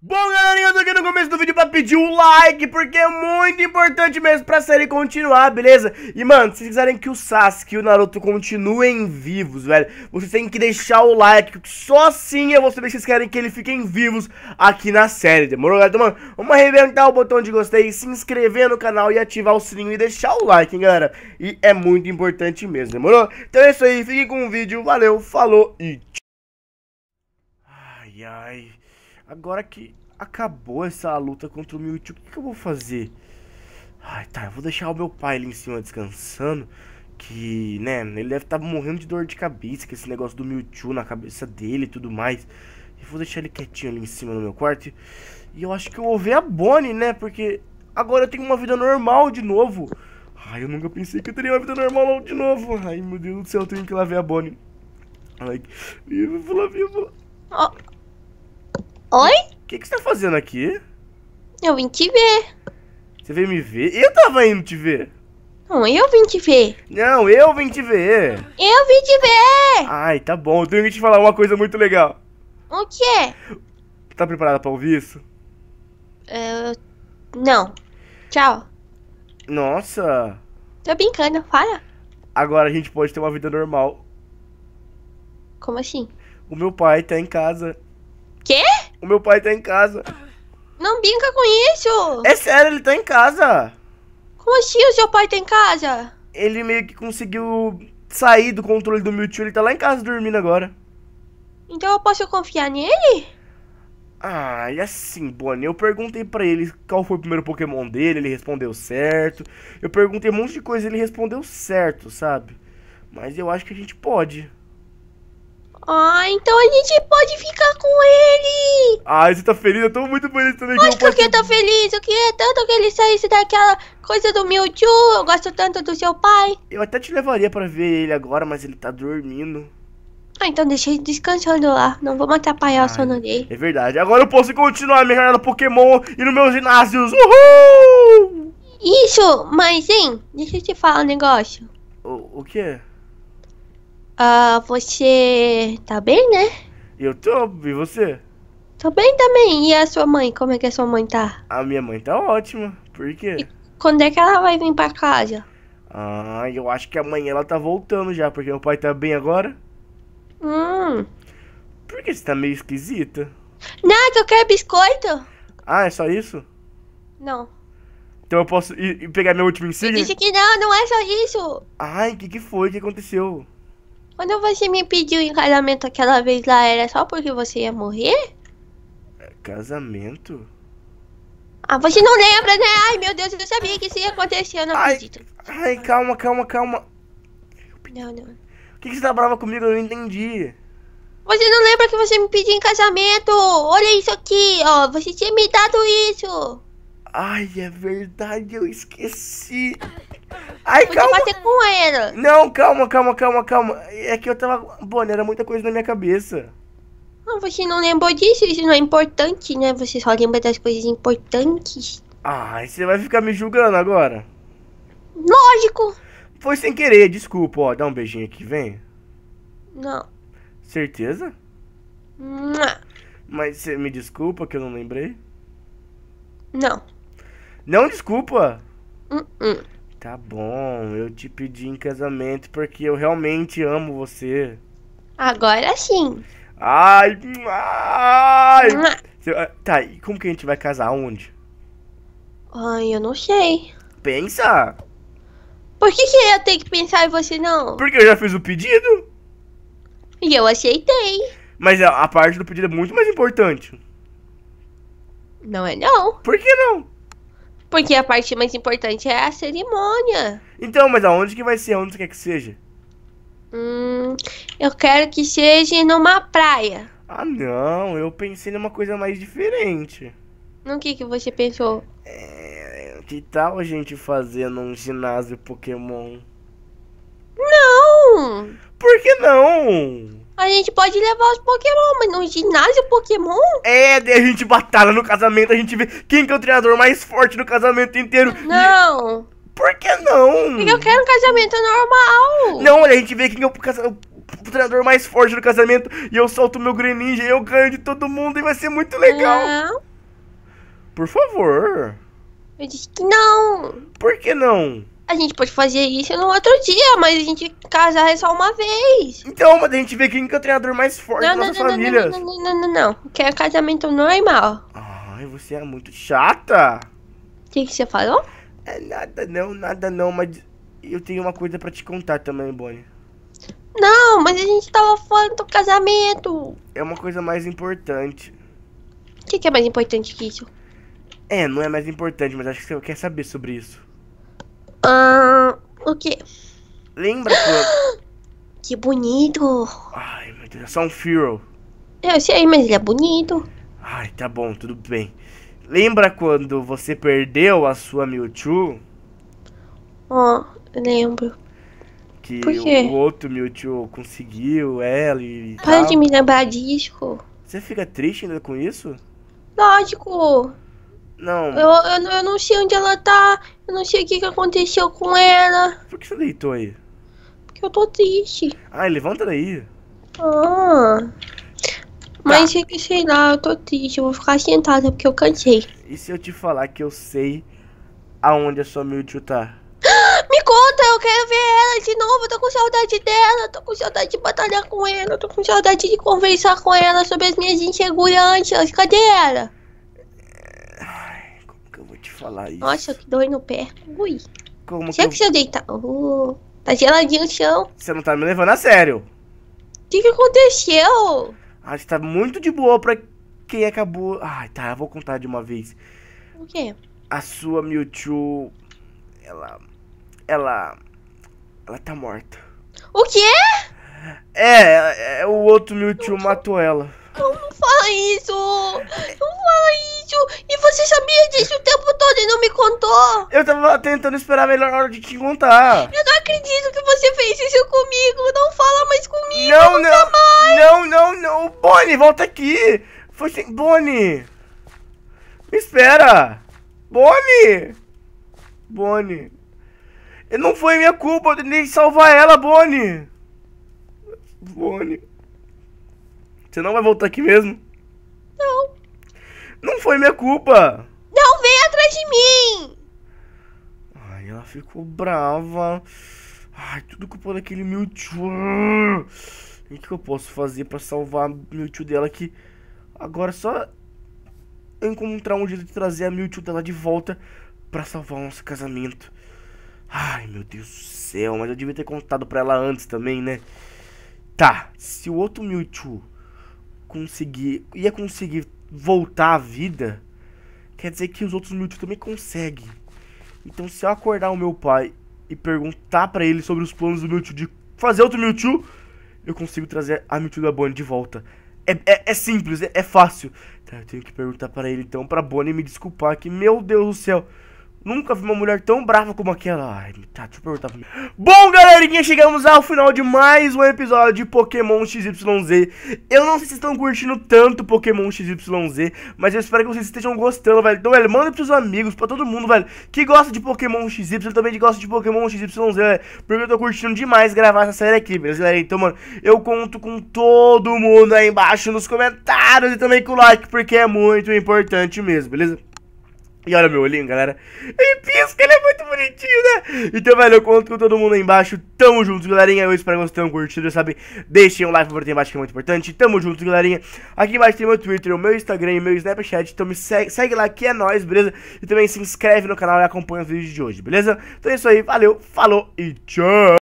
Bom, galerinha, eu tô aqui no começo do vídeo pra pedir um like, porque é muito importante mesmo pra série continuar, beleza? E, mano, se vocês quiserem que o Sasuke e o Naruto continuem vivos, velho, vocês têm que deixar o like, porque só assim eu vou saber se vocês querem que eles fiquem vivos aqui na série, demorou, galera? Então, mano, vamos arrebentar o botão de gostei, se inscrever no canal e ativar o sininho e deixar o like, hein, galera? E é muito importante mesmo, demorou? Então é isso aí, fiquem com o vídeo, valeu, falou e tchau! Ai, ai... Agora que acabou essa luta contra o Mewtwo, o que, que eu vou fazer? Ai, tá, eu vou deixar o meu pai ali em cima descansando. Que, né, ele deve estar tá morrendo de dor de cabeça com esse negócio do Mewtwo na cabeça dele e tudo mais. Eu vou deixar ele quietinho ali em cima no meu quarto. E eu acho que eu vou ver a Bonnie, né, porque agora eu tenho uma vida normal de novo. Ai, eu nunca pensei que eu teria uma vida normal de novo. Ai, meu Deus do céu, eu tenho que ir lá ver a Bonnie. Ai, eu vou lá ver a Bonnie. Oi? O que, que você tá fazendo aqui? Eu vim te ver. Você veio me ver? Eu tava indo te ver. Não, eu vim te ver. Não, eu vim te ver. Eu vim te ver. Ai, tá bom. Eu tenho que te falar uma coisa muito legal. O quê? Tá preparada pra ouvir isso? Eh, não. Tchau. Nossa. Tô brincando, fala. Agora a gente pode ter uma vida normal. Como assim? O meu pai tá em casa meu pai tá em casa. Não brinca com isso! É sério, ele tá em casa! Como assim o seu pai tá em casa? Ele meio que conseguiu sair do controle do Mewtwo, ele tá lá em casa dormindo agora. Então eu posso confiar nele? Ah, e assim, Bonnie, eu perguntei para ele qual foi o primeiro Pokémon dele, ele respondeu certo. Eu perguntei um monte de coisa, ele respondeu certo, sabe? Mas eu acho que a gente pode. Ah, então a gente pode ficar com ele! Ai, você tá feliz? Eu tô muito feliz também. Lógico que, eu posso... que eu tô feliz, que é tanto que ele saísse daquela coisa do meu tio, eu gosto tanto do seu pai. Eu até te levaria pra ver ele agora, mas ele tá dormindo. Ah, então deixa ele descansando lá, não vou matar Ai, o sono dele. É verdade, agora eu posso continuar minha jornada Pokémon e no meus ginásios, uhul! Isso, mas hein, deixa eu te falar um negócio. O, o que é? Ah, você tá bem, né? Eu tô, e você? Tô bem também. E a sua mãe? Como é que a sua mãe tá? A minha mãe tá ótima. Por quê? E quando é que ela vai vir pra casa? Ah, eu acho que amanhã ela tá voltando já, porque meu pai tá bem agora. Hum. Por que você tá meio esquisita? Não, que eu quero biscoito. Ah, é só isso? Não. Então eu posso ir, ir pegar meu último Eu disse que não, não é só isso. Ai, o que, que foi? O que aconteceu? Quando você me pediu em casamento aquela vez lá, era só porque você ia morrer? É, casamento? Ah, você não lembra, né? Ai, meu Deus, eu sabia que isso ia acontecer, eu não acredito. Ai, calma, calma, calma. Não, não. Por que, que você tá brava comigo? Eu não entendi. Você não lembra que você me pediu em casamento? Olha isso aqui, ó. Você tinha me dado isso. Ai, é verdade, eu esqueci. Ai, Podia calma. bater com ela. Não, calma, calma, calma, calma. É que eu tava. bom era muita coisa na minha cabeça. Não, você não lembrou disso, isso não é importante, né? Você só lembra das coisas importantes. Ai, você vai ficar me julgando agora? Lógico! Foi sem querer, desculpa, ó. Dá um beijinho aqui, vem. Não. Certeza? Não. Mas você me desculpa que eu não lembrei? Não. Não desculpa? Uh -uh. Tá bom, eu te pedi em casamento porque eu realmente amo você. Agora sim. Ai, ai. Ah, tá, e como que a gente vai casar? Onde? Ai, eu não sei. Pensa. Por que, que eu tenho que pensar e você não? Porque eu já fiz o pedido. E eu aceitei. Mas a, a parte do pedido é muito mais importante. Não é não. Por que não? Porque a parte mais importante é a cerimônia. Então, mas aonde que vai ser? Onde quer que seja? Hum, eu quero que seja numa praia. Ah, não, eu pensei numa coisa mais diferente. No que que você pensou? É, que tal a gente fazer num ginásio Pokémon? Não! Por que não? a gente pode levar os Pokémon, mas no ginásio Pokémon? É, a gente batalha no casamento, a gente vê quem que é o treinador mais forte do casamento inteiro. Não! E... Por que não? Porque eu quero um casamento normal. Não, olha, a gente vê quem é o, casa... o treinador mais forte do casamento e eu solto meu Greninja e eu ganho de todo mundo e vai ser muito legal. Não. Por favor. Eu disse que não. Por que não? A gente pode fazer isso no outro dia, mas a gente casar é só uma vez. Então, mas a gente vê quem que é o treinador mais forte não, da nossa não, família. Não, não, não, não, não, Que é casamento normal. Ai, você é muito chata. O que, que você falou? É nada não, nada não, mas eu tenho uma coisa pra te contar também, Bonnie. Não, mas a gente tava falando do casamento. É uma coisa mais importante. O que, que é mais importante que isso? É, não é mais importante, mas acho que você quer saber sobre isso. Ah, o quê? Lembra que... que bonito. Ai, meu Deus, é só um Firo. É, eu sei, mas ele é bonito. Ai, tá bom, tudo bem. Lembra quando você perdeu a sua Mewtwo? Ó, oh, lembro. Que Por quê? o outro Mewtwo conseguiu ela e. Para tal. de me lembrar disso. Você fica triste ainda com isso? Lógico. Não. Eu, eu, eu não sei onde ela tá. Eu não sei o que, que aconteceu com ela. Por que você deitou aí? Porque eu tô triste. Ah, levanta daí. Ah. Tá. Mas tá. que sei lá, eu tô triste. Eu vou ficar sentada porque eu cansei. E se eu te falar que eu sei aonde a sua Mewtwo tá? Me conta, eu quero ver ela de novo. Eu tô com saudade dela. Tô com saudade de batalhar com ela. Tô com saudade de conversar com ela sobre as minhas inseguranças. Cadê ela? falar isso. Nossa, que dor no pé. Ui. Como Será que, eu... se eu deitar? Oh, tá geladinho o chão. Você não tá me levando a sério. O que, que aconteceu? que ah, está muito de boa pra quem acabou. Ai, tá, eu vou contar de uma vez. O quê? A sua Mewtwo. Ela. Ela. Ela tá morta. O quê? É, é o outro Mewtwo matou ela. não fala isso! É, disso? E você sabia disso o tempo todo e não me contou? Eu tava tentando esperar a melhor hora de te contar. Eu não acredito que você fez isso comigo. Não fala mais comigo. Não, não. Mais. Não, não, não. Bonnie, volta aqui. Foi sem... Bonnie. Me espera. Bonnie. Bonnie. Não foi minha culpa, eu nem salvar ela, Bonnie. Bonnie. Você não vai voltar aqui mesmo? Não foi minha culpa! Não vem atrás de mim! Ai, ela ficou brava. Ai, tudo culpa daquele Mewtwo. o que eu posso fazer pra salvar o Mewtwo dela que... Agora é só encontrar um jeito de trazer a Mewtwo dela de volta pra salvar o nosso casamento. Ai, meu Deus do céu, mas eu devia ter contado pra ela antes também, né? Tá, se o outro Mewtwo conseguir, ia conseguir voltar à vida, quer dizer que os outros Mewtwo também conseguem. Então se eu acordar o meu pai e perguntar para ele sobre os planos do Mewtwo de fazer outro Mewtwo, eu consigo trazer a Mewtwo da Bonnie de volta. É, é, é simples, é, é fácil. Tá, eu tenho que perguntar para ele então, pra Bonnie me desculpar que, meu Deus do céu... Nunca vi uma mulher tão brava como aquela. Ai, tá, deixa eu perguntar pra mim. Bom, galerinha, chegamos ao final de mais um episódio de Pokémon XYZ. Eu não sei se vocês estão curtindo tanto Pokémon XYZ, mas eu espero que vocês estejam gostando, velho. Então, velho, manda pros seus amigos, pra todo mundo, velho, que gosta de Pokémon XY, também gosta de Pokémon XYZ, velho, porque eu tô curtindo demais gravar essa série aqui, beleza, galera? Então, mano, eu conto com todo mundo aí embaixo nos comentários e também com o like, porque é muito importante mesmo, beleza? E olha meu olhinho, galera. Ele pisca, ele é muito bonitinho, né? Então, velho, eu conto com todo mundo aí embaixo. Tamo junto, galerinha. Eu espero que vocês tenham curtido, sabe? Deixem um like por aqui embaixo, que é muito importante. Tamo junto, galerinha. Aqui embaixo tem meu Twitter, o meu Instagram e meu Snapchat. Então me segue, segue lá, que é nóis, beleza? E também se inscreve no canal e acompanha os vídeos de hoje, beleza? Então é isso aí. Valeu, falou e tchau!